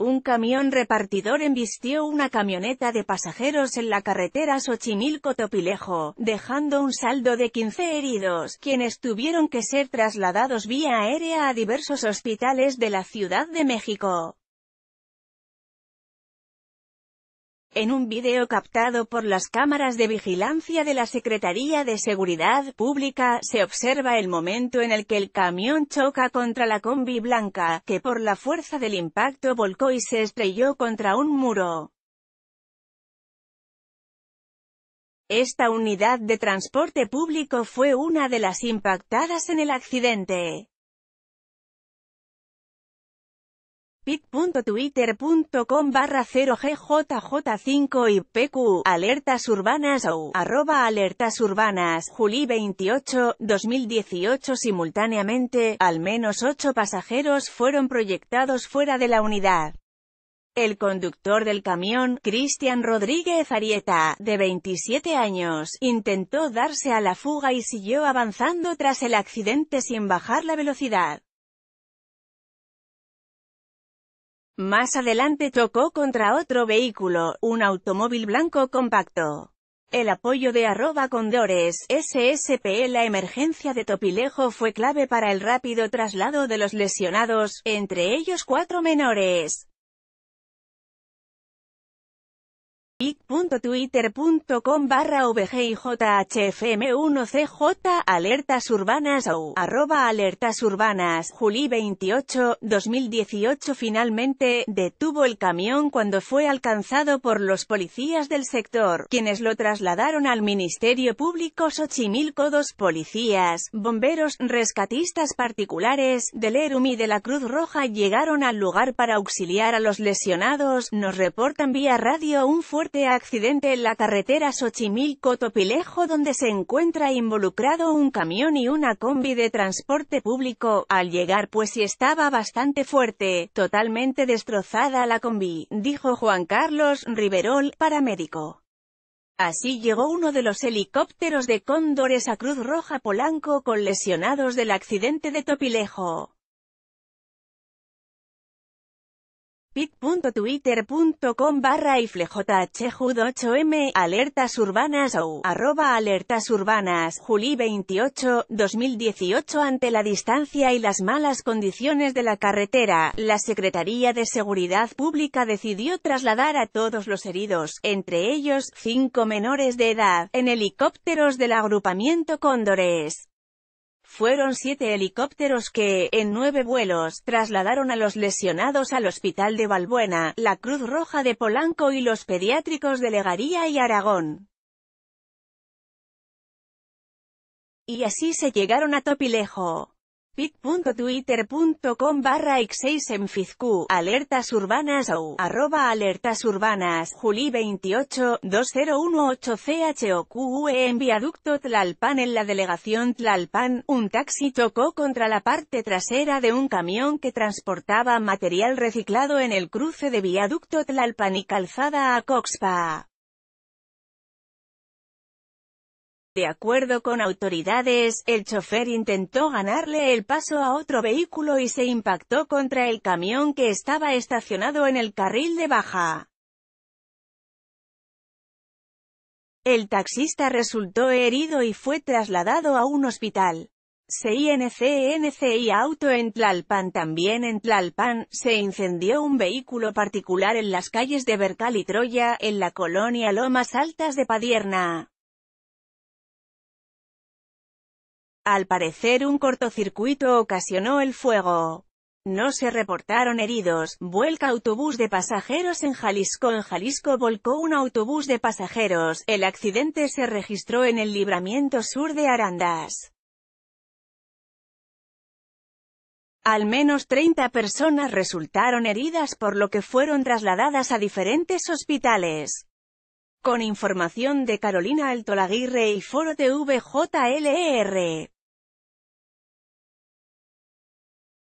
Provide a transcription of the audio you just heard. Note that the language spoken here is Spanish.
Un camión repartidor embistió una camioneta de pasajeros en la carretera Xochimilco-Topilejo, dejando un saldo de 15 heridos, quienes tuvieron que ser trasladados vía aérea a diversos hospitales de la Ciudad de México. en un video captado por las cámaras de vigilancia de la Secretaría de Seguridad Pública, se observa el momento en el que el camión choca contra la combi blanca, que por la fuerza del impacto volcó y se estrelló contra un muro. Esta unidad de transporte público fue una de las impactadas en el accidente. pic.twitter.com barra 0gjj5 y pq alertas urbanas o arroba alertas urbanas Juli 28, 2018 simultáneamente, al menos 8 pasajeros fueron proyectados fuera de la unidad. El conductor del camión, Cristian Rodríguez Arieta, de 27 años, intentó darse a la fuga y siguió avanzando tras el accidente sin bajar la velocidad. Más adelante tocó contra otro vehículo, un automóvil blanco compacto. El apoyo de arroba Condores, SSP La emergencia de Topilejo fue clave para el rápido traslado de los lesionados, entre ellos cuatro menores. pictwittercom barra 1 cj alertas urbanas o arroba alertas urbanas Juli 28, 2018 finalmente, detuvo el camión cuando fue alcanzado por los policías del sector, quienes lo trasladaron al Ministerio Público Xochimilco dos policías, bomberos, rescatistas particulares, del ERUM y de la Cruz Roja llegaron al lugar para auxiliar a los lesionados, nos reportan vía radio un fuerte accidente en la carretera Xochimilco-Topilejo donde se encuentra involucrado un camión y una combi de transporte público, al llegar pues y estaba bastante fuerte, totalmente destrozada la combi, dijo Juan Carlos Riverol, paramédico. Así llegó uno de los helicópteros de Cóndores a Cruz Roja Polanco con lesionados del accidente de Topilejo. pic.twitter.com barra 8 m alertas urbanas o arroba alertas urbanas Juli 28, 2018 Ante la distancia y las malas condiciones de la carretera, la Secretaría de Seguridad Pública decidió trasladar a todos los heridos, entre ellos cinco menores de edad, en helicópteros del agrupamiento Cóndores. Fueron siete helicópteros que, en nueve vuelos, trasladaron a los lesionados al Hospital de Balbuena, la Cruz Roja de Polanco y los pediátricos de Legaría y Aragón. Y así se llegaron a Topilejo pit.twitter.com barra x 6 en Fizcu alertas urbanas o, arroba alertas urbanas, Juli 28, 2018CHOQUE en viaducto Tlalpan en la delegación Tlalpan, un taxi chocó contra la parte trasera de un camión que transportaba material reciclado en el cruce de viaducto Tlalpan y calzada a Coxpa. De acuerdo con autoridades, el chofer intentó ganarle el paso a otro vehículo y se impactó contra el camión que estaba estacionado en el carril de baja. El taxista resultó herido y fue trasladado a un hospital. CINCNCI Auto en Tlalpan También en Tlalpan, se incendió un vehículo particular en las calles de Bercal y Troya, en la colonia Lomas Altas de Padierna. Al parecer un cortocircuito ocasionó el fuego. No se reportaron heridos. Vuelca autobús de pasajeros en Jalisco. En Jalisco volcó un autobús de pasajeros. El accidente se registró en el libramiento sur de Arandas. Al menos 30 personas resultaron heridas por lo que fueron trasladadas a diferentes hospitales. Con información de Carolina Altolaguirre y Foro TVJLR e